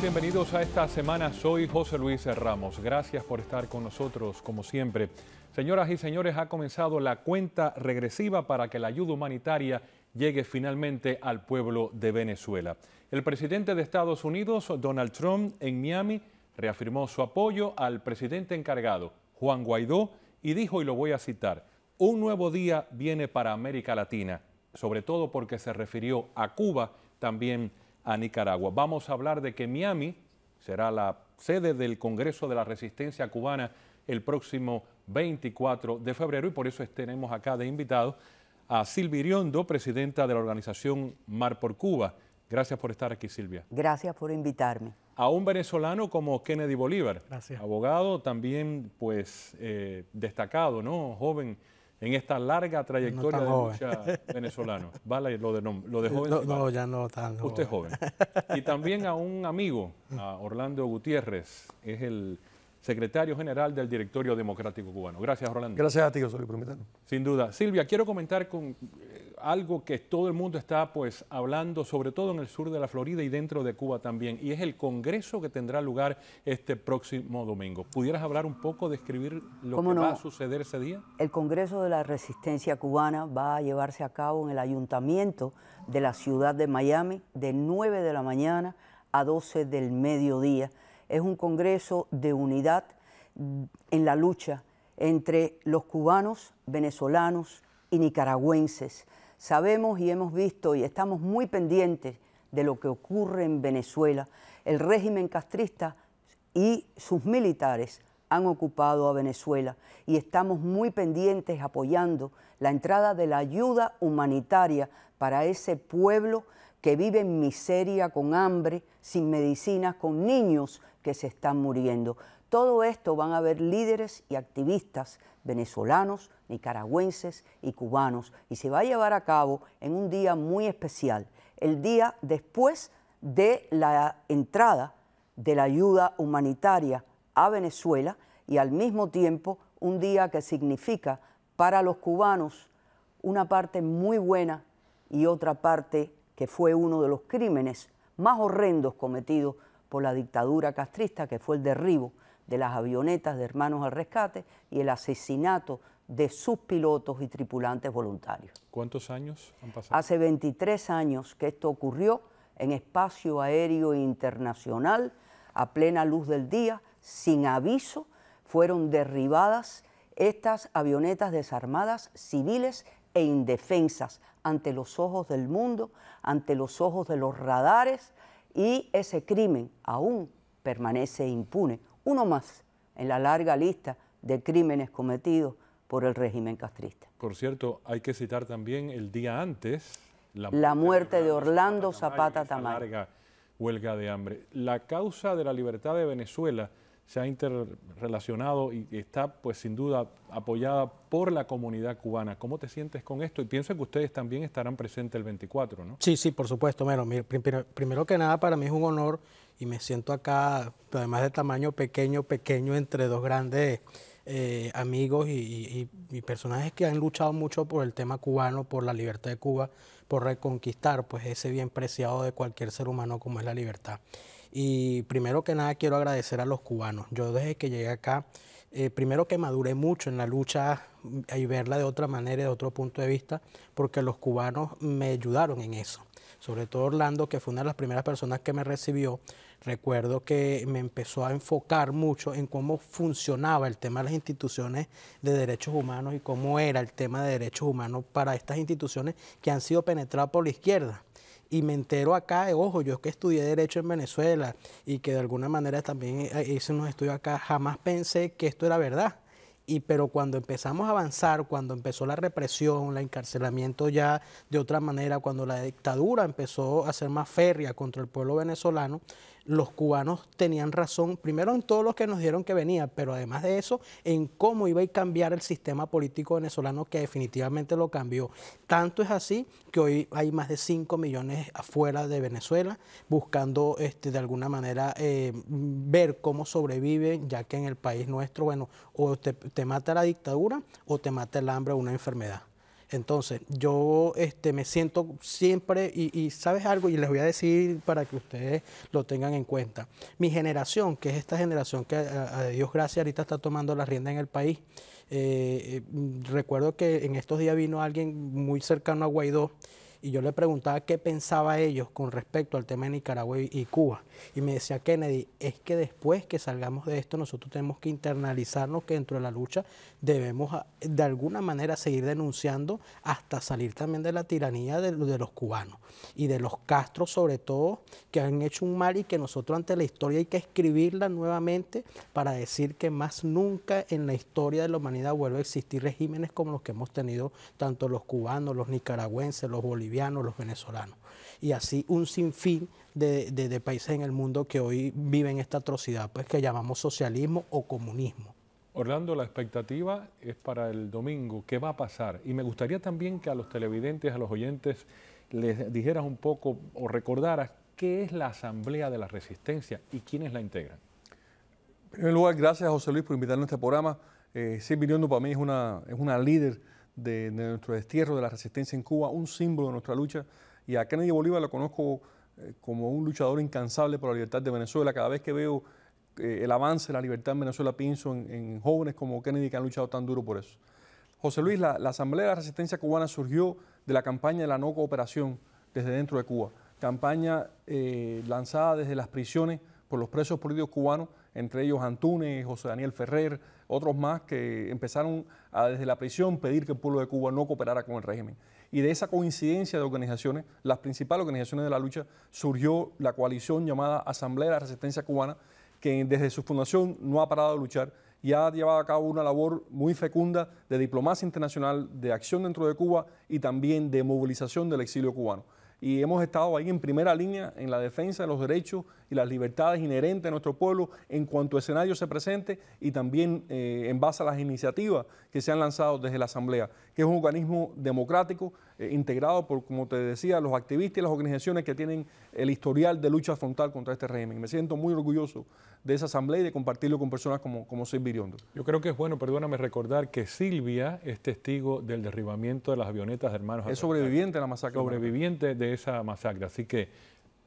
Bienvenidos a esta semana. Soy José Luis Ramos. Gracias por estar con nosotros, como siempre. Señoras y señores, ha comenzado la cuenta regresiva para que la ayuda humanitaria llegue finalmente al pueblo de Venezuela. El presidente de Estados Unidos, Donald Trump, en Miami, reafirmó su apoyo al presidente encargado, Juan Guaidó, y dijo, y lo voy a citar, un nuevo día viene para América Latina, sobre todo porque se refirió a Cuba también a Nicaragua. Vamos a hablar de que Miami será la sede del Congreso de la Resistencia Cubana el próximo 24 de febrero y por eso tenemos acá de invitado a Silvia Iriondo, presidenta de la organización Mar por Cuba. Gracias por estar aquí, Silvia. Gracias por invitarme. A un venezolano como Kennedy Bolívar, abogado también pues eh, destacado, ¿no? Joven en esta larga trayectoria de lucha venezolano? Vale, lo de, joven. No, ya no tan Usted es joven. Y también a un amigo, a Orlando Gutiérrez, es el secretario general del Directorio Democrático Cubano. Gracias, Orlando. Gracias a ti, Osorio Prometano. Sin duda. Silvia, quiero comentar con eh, algo que todo el mundo está pues hablando, sobre todo en el sur de la Florida y dentro de Cuba también, y es el Congreso que tendrá lugar este próximo domingo. ¿Pudieras hablar un poco, describir lo que va a suceder ese día? El Congreso de la Resistencia Cubana va a llevarse a cabo en el ayuntamiento de la ciudad de Miami de 9 de la mañana a 12 del mediodía. Es un Congreso de unidad en la lucha entre los cubanos, venezolanos y nicaragüenses. Sabemos y hemos visto y estamos muy pendientes de lo que ocurre en Venezuela. El régimen castrista y sus militares han ocupado a Venezuela y estamos muy pendientes apoyando la entrada de la ayuda humanitaria para ese pueblo que vive en miseria, con hambre, sin medicinas, con niños que se están muriendo. Todo esto van a ver líderes y activistas venezolanos nicaragüenses y cubanos y se va a llevar a cabo en un día muy especial, el día después de la entrada de la ayuda humanitaria a Venezuela y al mismo tiempo un día que significa para los cubanos una parte muy buena y otra parte que fue uno de los crímenes más horrendos cometidos por la dictadura castrista, que fue el derribo de las avionetas de Hermanos al Rescate y el asesinato de sus pilotos y tripulantes voluntarios. ¿Cuántos años han pasado? Hace 23 años que esto ocurrió en espacio aéreo internacional, a plena luz del día, sin aviso, fueron derribadas estas avionetas desarmadas civiles e indefensas ante los ojos del mundo, ante los ojos de los radares, y ese crimen aún permanece impune. Uno más en la larga lista de crímenes cometidos por el régimen castrista. Por cierto, hay que citar también el día antes la, muerte de Orlando, Zapata Tamayo. huelga de hambre. La causa de la libertad de Venezuela se ha interrelacionado y está, pues sin duda, apoyada por la comunidad cubana. ¿Cómo te sientes con esto? Y pienso que ustedes también estarán presentes el 24, ¿no? Sí, sí, por supuesto. primero que nada, para mí es un honor y me siento acá, además de tamaño pequeño, pequeño entre dos grandes eh, amigos y, personajes que han luchado mucho por el tema cubano, por la libertad de Cuba, por reconquistar pues ese bien preciado de cualquier ser humano como es la libertad. Y primero que nada quiero agradecer a los cubanos. Yo desde que llegué acá, eh, primero que maduré mucho en la lucha y verla de otra manera, de otro punto de vista, porque los cubanos me ayudaron en eso sobre todo Orlando, que fue una de las primeras personas que me recibió, Recuerdo que me empezó a enfocar mucho en cómo funcionaba el tema de las instituciones de derechos humanos y cómo era el tema de derechos humanos para estas instituciones que han sido penetradas por la izquierda y me entero acá, eh, ojo, yo es que estudié Derecho en Venezuela y que de alguna manera también eh, hice unos estudios acá, jamás pensé que esto era verdad. Y pero cuando empezamos a avanzar, cuando empezó la represión, el encarcelamiento ya de otra manera, cuando la dictadura empezó a ser más férrea contra el pueblo venezolano, los cubanos tenían razón, primero en todos los que nos dieron que venía, pero además de eso, en cómo iba a cambiar el sistema político venezolano que definitivamente lo cambió. Tanto es así que hoy hay más de 5 millones afuera de Venezuela buscando este, de alguna manera eh, ver cómo sobreviven, ya que en el país nuestro, bueno, o te mata la dictadura o te mata el hambre o una enfermedad. Entonces, yo este, me siento siempre, y, sabes algo, y les voy a decir para que ustedes lo tengan en cuenta. Mi generación, que es esta generación que a, Dios gracias ahorita está tomando la rienda en el país, eh, eh, recuerdo que en estos días vino alguien muy cercano a Guaidó y yo le preguntaba qué pensaba ellos con respecto al tema de Nicaragua y Cuba. Y me decía Kennedy, es que después que salgamos de esto, nosotros tenemos que internalizarnos que dentro de la lucha debemos ah, de alguna manera seguir denunciando hasta salir también de la tiranía de, los cubanos y de los castros sobre todo, que han hecho un mal y que nosotros ante la historia hay que escribirla nuevamente para decir que más nunca en la historia de la humanidad vuelve a existir regímenes como los que hemos tenido tanto los cubanos, los nicaragüenses, los bolivianos los venezolanos. Y así un sinfín de, países en el mundo que hoy viven esta atrocidad, pues que llamamos socialismo o comunismo. Orlando, la expectativa es para el domingo. ¿Qué va a pasar? Y me gustaría también que a los televidentes, a los oyentes, les dijeras un poco o recordaras qué es la Asamblea de la Resistencia y quiénes la integran. En primer lugar, gracias a José Luis por invitarnos a este programa. Eh, Silvia para mí es una, es una líder de, nuestro destierro, de la resistencia en Cuba, un símbolo de nuestra lucha. Y a Kennedy Bolívar lo conozco eh, como un luchador incansable por la libertad de Venezuela. Cada vez que veo eh, el avance de la libertad en Venezuela, pienso en, jóvenes como Kennedy que han luchado tan duro por eso. José Luis, la, Asamblea de la Resistencia Cubana surgió de la campaña de la no cooperación desde dentro de Cuba, campaña eh, lanzada desde las prisiones por los presos políticos cubanos, entre ellos Antunes, José Daniel Ferrer, otros más que empezaron a, desde la prisión pedir que el pueblo de Cuba no cooperara con el régimen. Y de esa coincidencia de organizaciones, las principales organizaciones de la lucha, surgió la coalición llamada Asamblea de la Resistencia Cubana, que desde su fundación no ha parado de luchar y ha llevado a cabo una labor muy fecunda de diplomacia internacional, de acción dentro de Cuba y también de movilización del exilio cubano y hemos estado ahí en primera línea en la defensa de los derechos y las libertades inherentes a nuestro pueblo en cuanto escenario se presente y también eh, en base a las iniciativas que se han lanzado desde la Asamblea, que es un organismo democrático eh, integrado por, como te decía, los activistas y las organizaciones que tienen el historial de lucha frontal contra este régimen. Me siento muy orgulloso de esa asamblea y de compartirlo con personas como, como Viriondo. Yo creo que es bueno, perdóname, recordar que Silvia es testigo del derribamiento de las avionetas de hermanos. Es sobreviviente de la masacre. Sobreviviente de esa masacre. Así que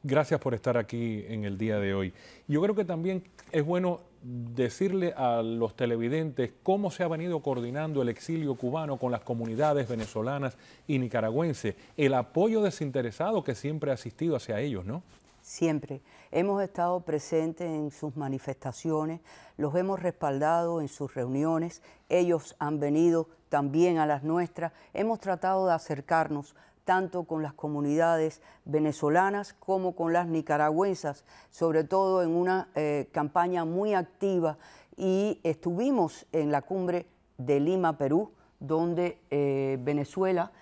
Gracias por estar aquí en el día de hoy. Yo creo que también es bueno decirle a los televidentes cómo se ha venido coordinando el exilio cubano con las comunidades venezolanas y nicaragüenses, el apoyo desinteresado que siempre ha asistido hacia ellos, ¿no? Siempre. Hemos estado presentes en sus manifestaciones, los hemos respaldado en sus reuniones, ellos han venido también a las nuestras, hemos tratado de acercarnos tanto con las comunidades venezolanas como con las nicaragüenses, sobre todo en una eh, campaña muy activa. Y estuvimos en la cumbre de Lima, Perú, donde eh, Venezuela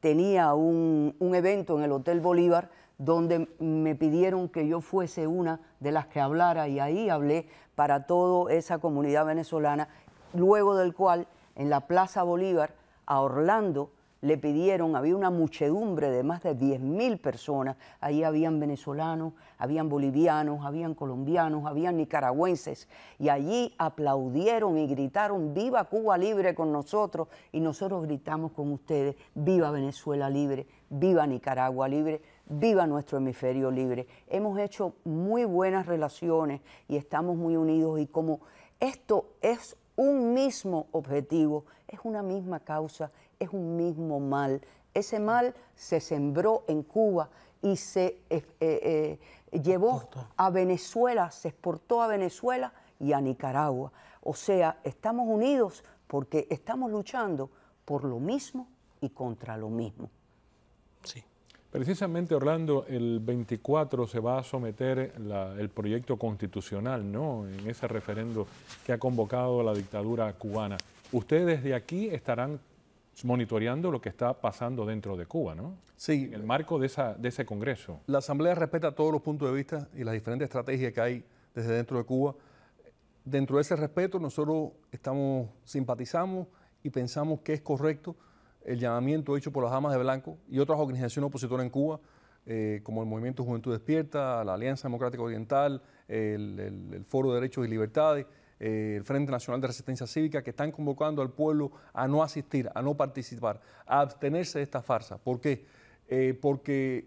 tenía un, un evento en el Hotel Bolívar donde me pidieron que yo fuese una de las que hablara y ahí hablé para toda esa comunidad venezolana, luego del cual en la Plaza Bolívar a Orlando le pidieron, había una muchedumbre de más de 10.000 personas, ahí habían venezolanos, habían bolivianos, habían colombianos, habían nicaragüenses, y allí aplaudieron y gritaron, viva Cuba libre con nosotros, y nosotros gritamos con ustedes, viva Venezuela libre, viva Nicaragua libre, viva nuestro hemisferio libre. Hemos hecho muy buenas relaciones y estamos muy unidos y como esto es un mismo objetivo, es una misma causa es un mismo mal. Ese mal se sembró en Cuba y se eh, eh, eh, llevó a Venezuela, se exportó a Venezuela y a Nicaragua. O sea, estamos unidos porque estamos luchando por lo mismo y contra lo mismo. Sí. Precisamente, Orlando, el 24 se va a someter el proyecto constitucional, ¿no? En ese referendo que ha convocado la dictadura cubana. ¿Ustedes de aquí estarán monitoreando lo que está pasando dentro de Cuba, ¿no? Sí. En el marco de, esa, de ese Congreso. La Asamblea respeta todos los puntos de vista y las diferentes estrategias que hay desde dentro de Cuba. Dentro de ese respeto, nosotros estamos, simpatizamos y pensamos que es correcto el llamamiento hecho por las Damas de Blanco y otras organizaciones opositoras en Cuba, eh, como el Movimiento Juventud Despierta, la Alianza Democrática Oriental, el, el Foro de Derechos y Libertades, eh, el Frente Nacional de Resistencia Cívica, que están convocando al pueblo a no asistir, a no participar, a abstenerse de esta farsa. ¿Por qué? Eh, porque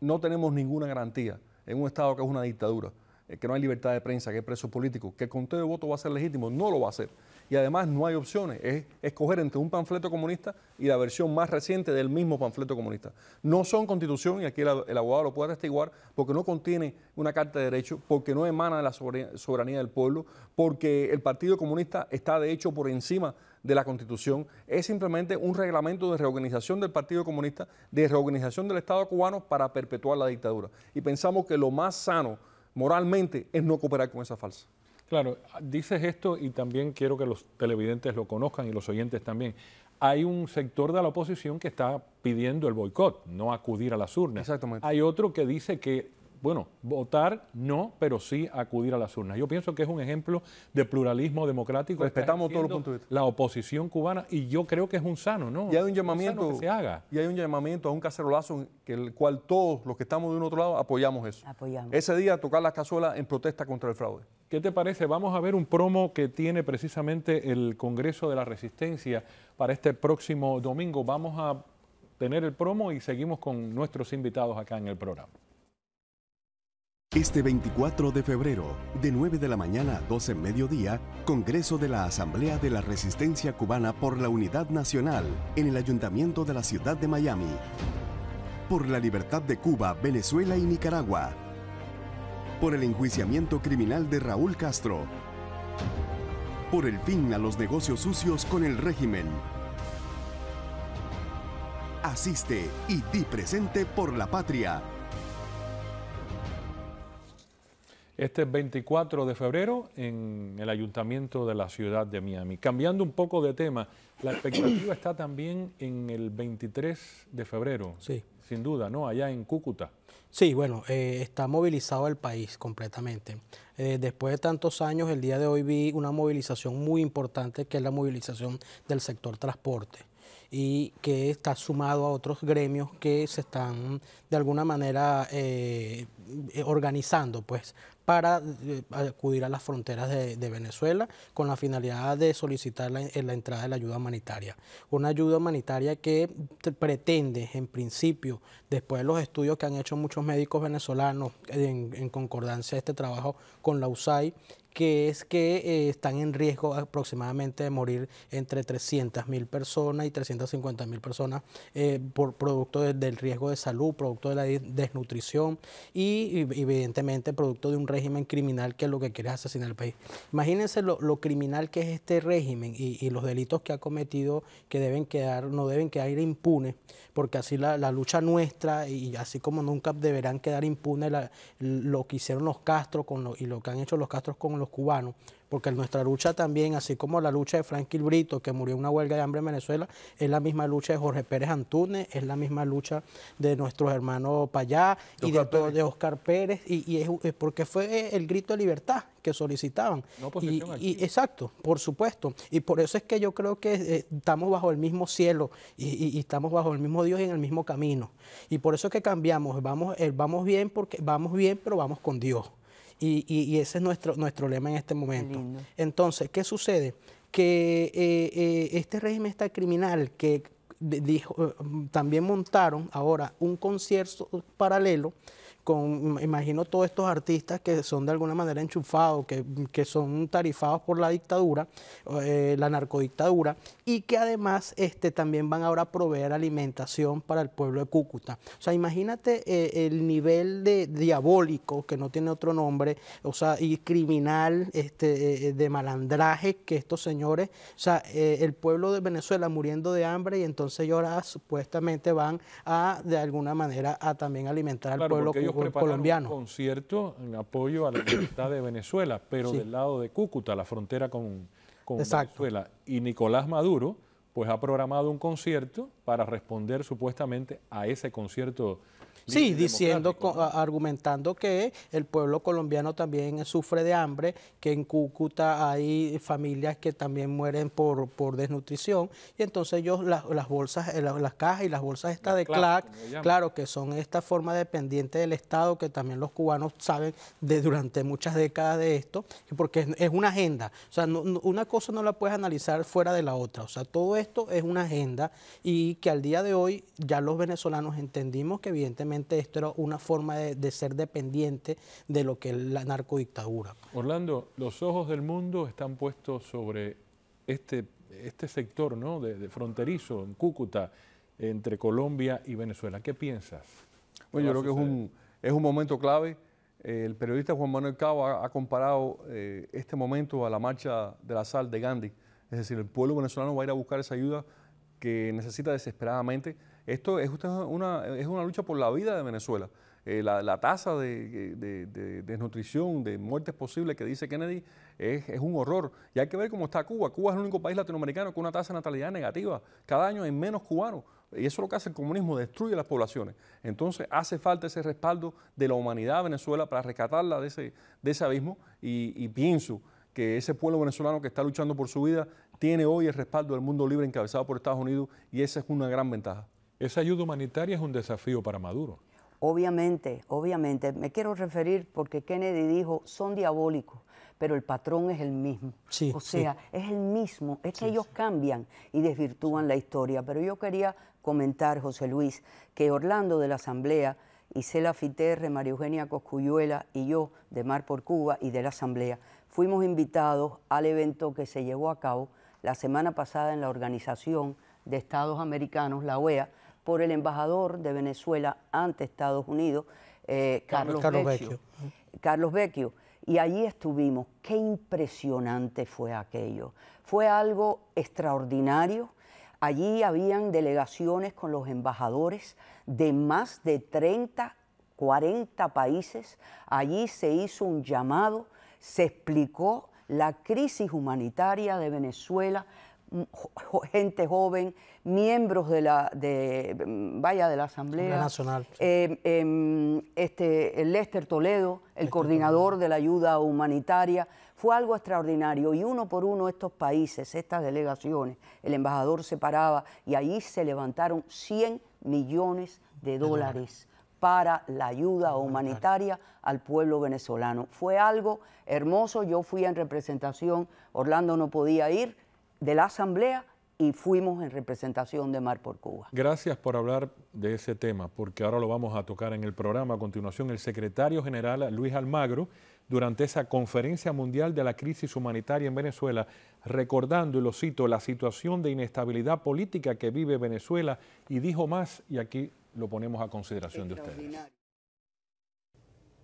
no tenemos ninguna garantía en un Estado que es una dictadura, eh, que no hay libertad de prensa, que hay presos políticos, que el conteo de votos va a ser legítimo, no lo va a ser y además no hay opciones. Es escoger entre un panfleto comunista y la versión más reciente del mismo panfleto comunista. No son constitución, y aquí el, abogado lo puede atestiguar, porque no contiene una carta de derechos, porque no emana de la soberanía del pueblo, porque el Partido Comunista está de hecho por encima de la Constitución, es simplemente un reglamento de reorganización del Partido Comunista, de reorganización del Estado cubano para perpetuar la dictadura. Y pensamos que lo más sano moralmente es no cooperar con esa falsa. Claro, dices esto y también quiero que los televidentes lo conozcan y los oyentes también. Hay un sector de la oposición que está pidiendo el boicot, no acudir a las urnas. Exactamente. Hay otro que dice que bueno, votar no, pero sí acudir a las urnas. Yo pienso que es un ejemplo de pluralismo democrático. Respetamos todos los puntos de vista. La oposición cubana, y yo creo que es un sano, ¿no? Y hay un llamamiento. que se haga. Y hay un llamamiento a un cacerolazo en el cual todos los que estamos de un otro lado apoyamos eso. Ese día tocar las cazuelas en protesta contra el fraude. ¿Qué te parece? Vamos a ver un promo que tiene precisamente el Congreso de la Resistencia para este próximo domingo. Vamos a tener el promo y seguimos con nuestros invitados acá en el programa. Este 24 de febrero, de 9 de la mañana a 12 mediodía, Congreso de la Asamblea de la Resistencia Cubana por la Unidad Nacional en el Ayuntamiento de la Ciudad de Miami. Por la libertad de Cuba, Venezuela y Nicaragua. Por el enjuiciamiento criminal de Raúl Castro. Por el fin a los negocios sucios con el régimen. Asiste y di presente por la patria este 24 de febrero en el Ayuntamiento de la Ciudad de Miami. Cambiando un poco de tema, la expectativa está también en el 23 de febrero, sí. sin duda, ¿no? Allá en Cúcuta. Sí, bueno, eh, está movilizado el país completamente. Eh, después de tantos años, el día de hoy vi una movilización muy importante que es la movilización del sector transporte y que está sumado a otros gremios que se están de alguna manera eh, eh, organizando pues para eh, acudir a las fronteras de, Venezuela con la finalidad de solicitar la, entrada de la ayuda humanitaria. Una ayuda humanitaria que pretende, en principio, después de los estudios que han hecho muchos médicos venezolanos en, concordancia de este trabajo con la USAID, que es que eh, están en riesgo aproximadamente de morir entre 300.000 personas y 350.000 personas eh, por producto del riesgo de salud, producto de la desnutrición y evidentemente producto de un régimen criminal que es lo que quiere asesinar al país. Imagínense lo, criminal que es este régimen y, los delitos que ha cometido que deben quedar, no deben quedar impunes, porque así la, lucha nuestra y así como nunca deberán quedar impunes lo que hicieron los castros con y lo que han hecho los Castros con los cubanos, porque nuestra lucha también, así como la lucha de Franklin Brito, que murió en una huelga de hambre en Venezuela, es la misma lucha de Jorge Pérez Antúnez, es la misma lucha de nuestros hermanos Payá y de, todo, de Oscar Pérez, y, es, porque fue el grito de libertad que solicitaban. y, exacto, por supuesto. Y por eso es que yo creo que eh, estamos bajo el mismo cielo y, estamos bajo el mismo Dios y en el mismo camino. Y por eso es que cambiamos, vamos, eh, vamos bien porque vamos bien, pero vamos con Dios. Y, ese es nuestro, nuestro lema en este momento. Entonces, ¿qué sucede? Que eh, eh, este régimen está criminal, que dijo, eh, también montaron ahora un concierto paralelo con, imagino, todos estos artistas que son de alguna manera enchufados, que, son tarifados por la dictadura, eh, la narcodictadura, y que además este, también van ahora a proveer alimentación para el pueblo de Cúcuta. O sea, imagínate eh, el nivel de diabólico, que no tiene otro nombre, o sea, y criminal, este, eh, de malandraje que estos señores, o sea, el pueblo de Venezuela muriendo de hambre y entonces ellos ahora supuestamente van a, de alguna manera, a también alimentar al pueblo colombiano. Un concierto en apoyo a la libertad de Venezuela, pero del lado de Cúcuta, la frontera con, con Venezuela. Y Nicolás Maduro, pues ha programado un concierto para responder supuestamente a ese concierto Sí, diciendo, argumentando que el pueblo colombiano también sufre de hambre, que en Cúcuta hay familias que también mueren por, por desnutrición, y entonces ellos las, bolsas, eh, las, cajas y las bolsas estas de CLAC, claro que son esta forma dependiente del Estado, que también los cubanos saben de durante muchas décadas de esto, porque es, una agenda, o sea, una cosa no la puedes analizar fuera de la otra, o sea, todo esto es una agenda y que al día de hoy ya los venezolanos entendimos que evidentemente esto era una forma de, ser dependiente de lo que es la narcodictadura. Orlando, los ojos del mundo están puestos sobre este, este sector ¿no? de, fronterizo en Cúcuta entre Colombia y Venezuela. ¿Qué piensas? Bueno, yo creo que es un, es un momento clave. Eh, el periodista Juan Manuel Cabo ha, comparado eh, este momento a la marcha de la sal de Gandhi. Es decir, el pueblo venezolano va a ir a buscar esa ayuda que necesita desesperadamente. Esto es, una, es una lucha por la vida de Venezuela. Eh, la, tasa de, desnutrición, de muertes posibles que dice Kennedy es, un horror. Y hay que ver cómo está Cuba. Cuba es el único país latinoamericano con una tasa de natalidad negativa. Cada año hay menos cubanos. Y eso es lo que hace el comunismo, destruye las poblaciones. Entonces hace falta ese respaldo de la humanidad a Venezuela para rescatarla de ese, ese abismo. y pienso que ese pueblo venezolano que está luchando por su vida tiene hoy el respaldo del mundo libre encabezado por Estados Unidos y esa es una gran ventaja. Esa ayuda humanitaria es un desafío para Maduro. Obviamente, obviamente. Me quiero referir porque Kennedy dijo, son diabólicos, pero el patrón es el mismo. Sí, o sea, es el mismo. Es que ellos cambian y desvirtúan la historia. Pero yo quería comentar, José Luis, que Orlando de la Asamblea, Isela Fiterre, María Eugenia Coscuyuela y yo, de Mar por Cuba y de la Asamblea, fuimos invitados al evento que se llevó a cabo la semana pasada en la Organización de Estados Americanos, la OEA, por el embajador de Venezuela ante Estados Unidos, eh, Carlos, Carlos Carlos Vecchio. Y allí estuvimos. Qué impresionante fue aquello. Fue algo extraordinario. Allí habían delegaciones con los embajadores de más de 30, 40 países. Allí se hizo un llamado, se explicó la crisis humanitaria de Venezuela, gente joven, miembros de la, de, mm, vaya, de la Asamblea, Nacional. Eh, em, este, Lester Toledo, el coordinador de la ayuda humanitaria, fue algo extraordinario y uno por uno estos países, estas delegaciones, el embajador se paraba y allí se levantaron 100 millones de dólares para la ayuda humanitaria al pueblo venezolano. Fue algo hermoso, yo fui en representación, Orlando no podía ir, de la Asamblea y fuimos en representación de Mar por Cuba. Gracias por hablar de ese tema, porque ahora lo vamos a tocar en el programa. A continuación, el secretario general Luis Almagro, durante esa conferencia mundial de la crisis humanitaria en Venezuela, recordando, y lo cito, la situación de inestabilidad política que vive Venezuela, y dijo más, y aquí lo ponemos a consideración de ustedes.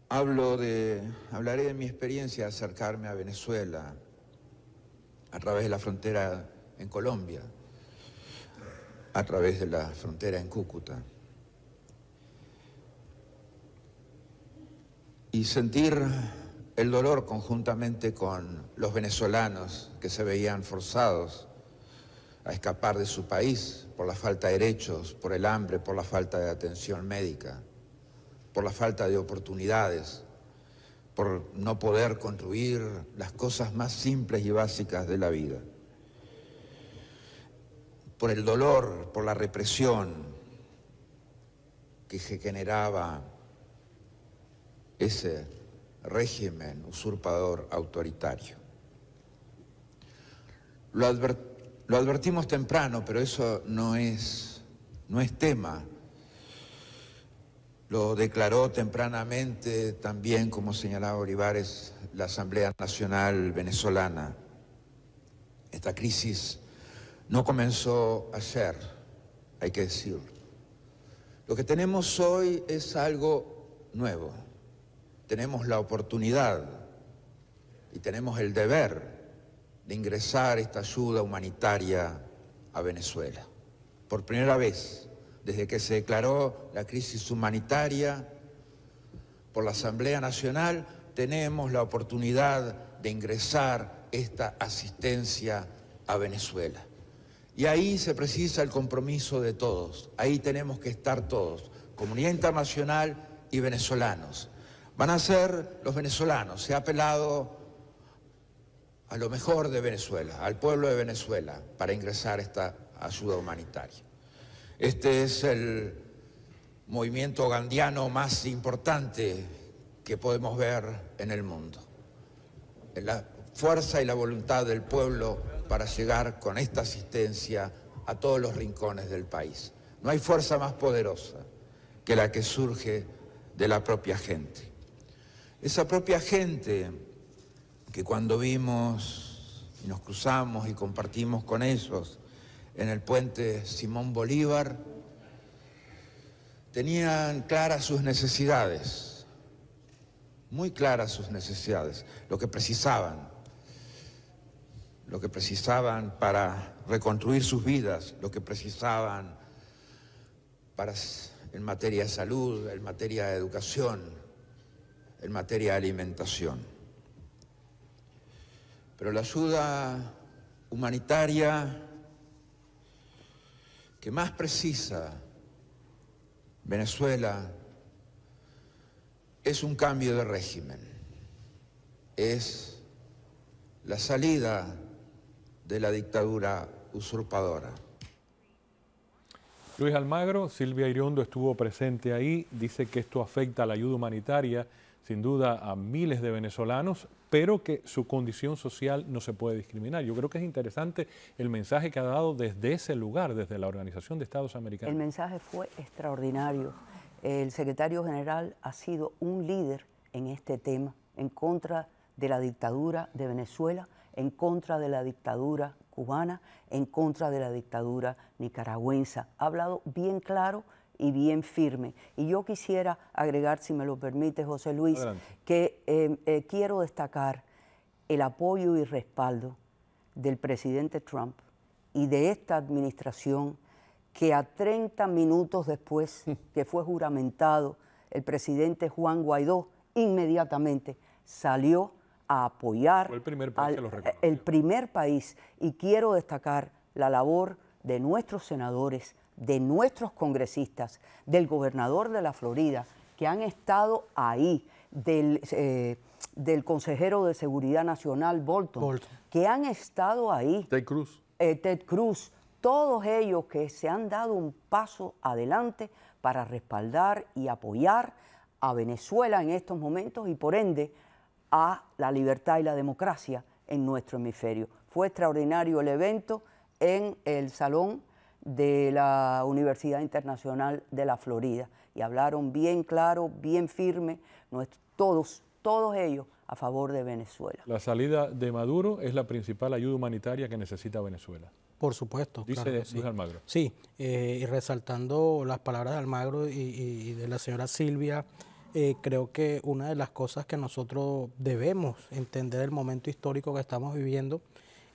Hablo de, hablaré de mi experiencia de acercarme a Venezuela a través de la frontera en Colombia, a través de la frontera en Cúcuta. Y sentir el dolor conjuntamente con los venezolanos que se veían forzados a escapar de su país por la falta de derechos, por el hambre, por la falta de atención médica, por la falta de oportunidades, por no poder construir las cosas más simples y básicas de la vida, por el dolor, por la represión que se generaba ese régimen usurpador autoritario. Lo lo advertimos temprano, pero eso no es, no es tema. Lo declaró tempranamente también, como señalaba Olivares, la Asamblea Nacional Venezolana. Esta crisis no comenzó ayer, hay que decirlo. Lo que tenemos hoy es algo nuevo. Tenemos la oportunidad y tenemos el deber de ingresar esta ayuda humanitaria a Venezuela. Por primera vez, desde que se declaró la crisis humanitaria por la Asamblea Nacional, tenemos la oportunidad de ingresar esta asistencia a Venezuela. Y ahí se precisa el compromiso de todos, ahí tenemos que estar todos, comunidad internacional y venezolanos. Van a ser los venezolanos, se ha apelado a lo mejor de Venezuela, al pueblo de Venezuela, para ingresar esta ayuda humanitaria. Este es el movimiento gandiano más importante que podemos ver en el mundo. La fuerza y la voluntad del pueblo para llegar con esta asistencia a todos los rincones del país. No hay fuerza más poderosa que la que surge de la propia gente. Esa propia gente que cuando vimos y nos cruzamos y compartimos con ellos en el puente Simón Bolívar, tenían claras sus necesidades, muy claras sus necesidades, lo que precisaban, lo que precisaban para reconstruir sus vidas, lo que precisaban en materia de salud, en materia de educación, en materia de alimentación. Pero la ayuda humanitaria que más precisa Venezuela es un cambio de régimen, es la salida de la dictadura usurpadora. Luis Almagro, Silvia Iriondo estuvo presente ahí, dice que esto afecta a la ayuda humanitaria, sin duda a miles de venezolanos, pero que su condición social no se puede discriminar. Yo creo que es interesante el mensaje que ha dado desde ese lugar, desde la Organización de Estados Americanos. El mensaje fue extraordinario. El secretario general ha sido un líder en este tema, en contra de la dictadura de Venezuela, en contra de la dictadura cubana, en contra de la dictadura nicaragüense. Ha hablado bien claro y bien firme. Y yo quisiera agregar, si me lo permite, José Luis, que em, eh, quiero destacar el apoyo y respaldo del presidente Trump y de esta administración que a 30 minutos después mm. que fue juramentado el presidente Juan Guaidó, inmediatamente salió a apoyar eh, el primer país. Y quiero destacar la labor de nuestros senadores, de nuestros congresistas, del gobernador de la Florida, que han estado ahí, del, eh, consejero de Seguridad Nacional, Bolton, que han estado ahí. Ted Cruz. Eh, Ted Cruz, todos ellos que se han dado un paso adelante para respaldar y apoyar a Venezuela en estos momentos y por ende a la libertad y la democracia en nuestro hemisferio. Fue extraordinario el evento en el Salón de la Universidad Internacional de la Florida y hablaron bien claro, bien firme, todos, todos ellos a favor de Venezuela. La salida de Maduro es la principal ayuda humanitaria que necesita Venezuela. Por supuesto. Dice Almagro. Sí, eh, y resaltando las palabras de Almagro y, de la señora Silvia, eh, creo que una de las cosas que nosotros debemos entender el momento histórico que estamos viviendo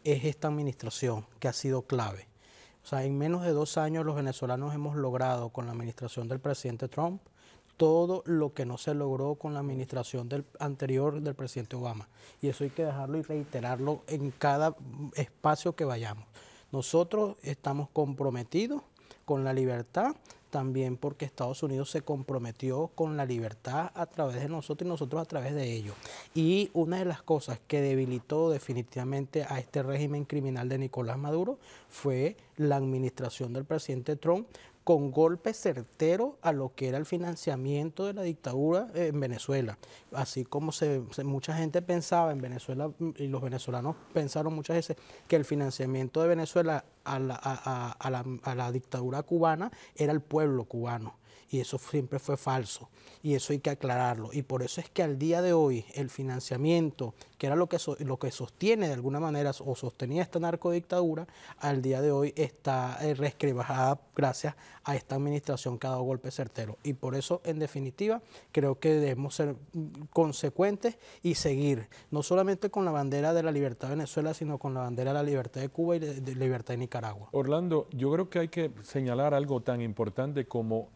es esta administración que ha sido clave o sea, en menos de dos años los venezolanos hemos logrado con la administración del presidente Trump todo lo que no se logró con la administración del, anterior del presidente Obama. Y eso hay que dejarlo y reiterarlo en cada espacio que vayamos. Nosotros estamos comprometidos con la libertad, también porque Estados Unidos se comprometió con la libertad a través de nosotros y nosotros a través de ellos. Y una de las cosas que debilitó definitivamente a este régimen criminal de Nicolás Maduro fue la administración del presidente Trump con golpe certero a lo que era el financiamiento de la dictadura en Venezuela. Así como se, mucha gente pensaba en Venezuela, mm, y los venezolanos pensaron muchas veces que el financiamiento de Venezuela a a, la, a la dictadura cubana era el pueblo cubano y eso siempre fue falso y eso hay que aclararlo. Y por eso es que al día de hoy el financiamiento, que era lo que, lo que sostiene de alguna manera o sostenía esta narcodictadura, al día de hoy está eh, reescribada gracias a esta administración que ha dado golpe certero. Y por eso, en definitiva, creo que debemos ser mm, consecuentes y seguir, no solamente con la bandera de la libertad de Venezuela, sino con la bandera de la libertad de Cuba y de, la libertad de Nicaragua. Orlando, yo creo que hay que señalar algo tan importante como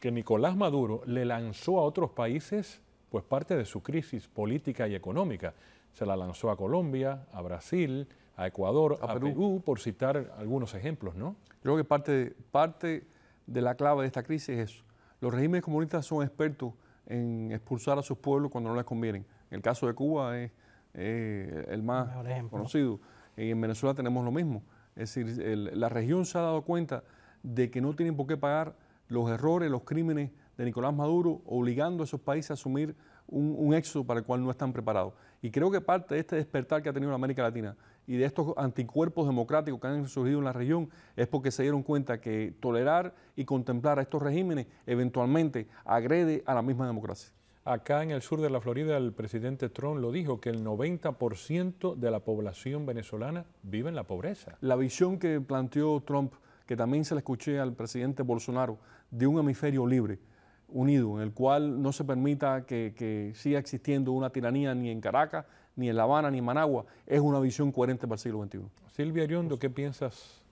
que Nicolás Maduro le lanzó a otros países pues parte de su crisis política y económica. Se la lanzó a Colombia, a Brasil, a Ecuador, a, Perú. por citar algunos ejemplos, ¿no? Creo que parte, parte de la clave de esta crisis es eso. Los regímenes comunistas son expertos en expulsar a sus pueblos cuando no les convienen. El caso de Cuba es eh, el más conocido. Y en Venezuela tenemos lo mismo. Es decir, la región se ha dado cuenta de que no tienen por qué pagar los errores, los crímenes de Nicolás Maduro, obligando a esos países a asumir un, un, éxodo para el cual no están preparados. Y creo que parte de este despertar que ha tenido la América Latina y de estos anticuerpos democráticos que han surgido en la región es porque se dieron cuenta que tolerar y contemplar a estos regímenes eventualmente agrede a la misma democracia. Acá en el sur de la Florida el presidente Trump lo dijo, que el 90% de la población venezolana vive en la pobreza. La visión que planteó Trump que también se le escuché al presidente Bolsonaro, de un hemisferio libre, unido, en el cual no se permita que, siga existiendo una tiranía ni en Caracas, ni en La Habana, ni en Managua, es una visión coherente para el siglo XXI. Silvia Ariondo, ¿qué piensas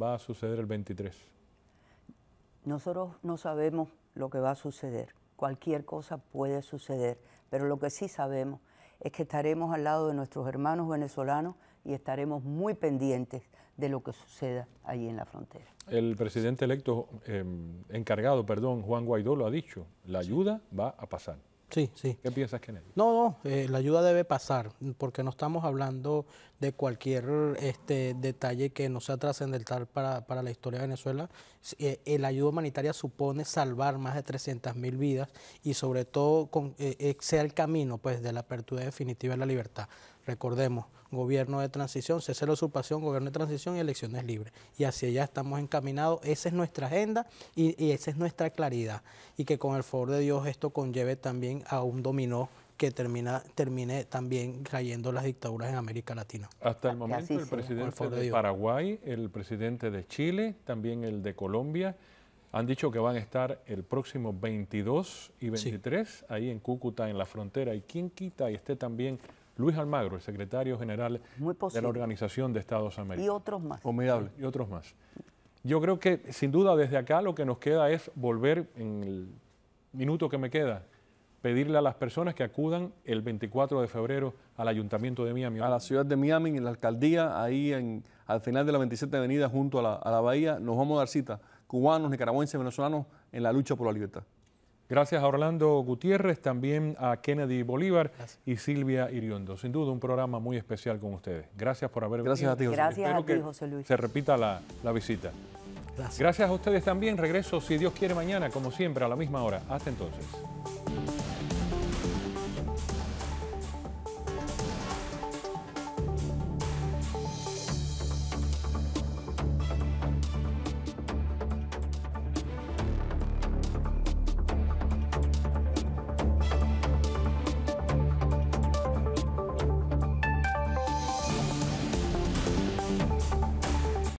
va a suceder el 23? Nosotros no sabemos lo que va a suceder. Cualquier cosa puede suceder, pero lo que sí sabemos es que estaremos al lado de nuestros hermanos venezolanos y estaremos muy pendientes de lo que suceda ahí en la frontera. El presidente electo, em, encargado, perdón, Juan Guaidó lo ha dicho, la ayuda va a pasar. Sí, sí. ¿Qué piensas, Kennedy? No, no, eh, la ayuda debe pasar, porque no estamos hablando de cualquier este, detalle que no sea trascendental para, la historia de Venezuela. El eh, eh, la ayuda humanitaria supone salvar más de mil vidas y sobre todo sea el camino pues, de la apertura definitiva de la libertad. Recordemos, gobierno de transición, cese la usurpación, gobierno de transición y elecciones libres. Y hacia allá estamos encaminados. Esa es nuestra agenda y, esa es nuestra claridad. Y que con el favor de Dios esto conlleve también a un dominó que termina, termine también cayendo las dictaduras en América Latina. Hasta el momento el presidente de, Paraguay, el presidente de Chile, también el de Colombia, han dicho que van a estar el próximo 22 y 23 ahí en Cúcuta, en la frontera. ¿Y quien quita y esté también Luis Almagro, el secretario general de la Organización de Estados Americanos. Y otros más. Y otros más. Yo creo que sin duda desde acá lo que nos queda es volver en el minuto que me queda, pedirle a las personas que acudan el 24 de febrero al Ayuntamiento de Miami. A la ciudad de Miami, en la alcaldía, ahí en, al final de la 27 Avenida junto a la, a la bahía, nos vamos a dar cita, cubanos, nicaragüenses, venezolanos, en la lucha por la libertad. Gracias a Orlando Gutiérrez, también a Kennedy Bolívar y Silvia Iriondo. Sin duda, un programa muy especial con ustedes. Gracias por haber venido. Gracias a ti, José, Gracias Luis. Se repita la, la visita. Gracias. Gracias a ustedes también. Regreso, si Dios quiere, mañana, como siempre, a la misma hora. Hasta entonces.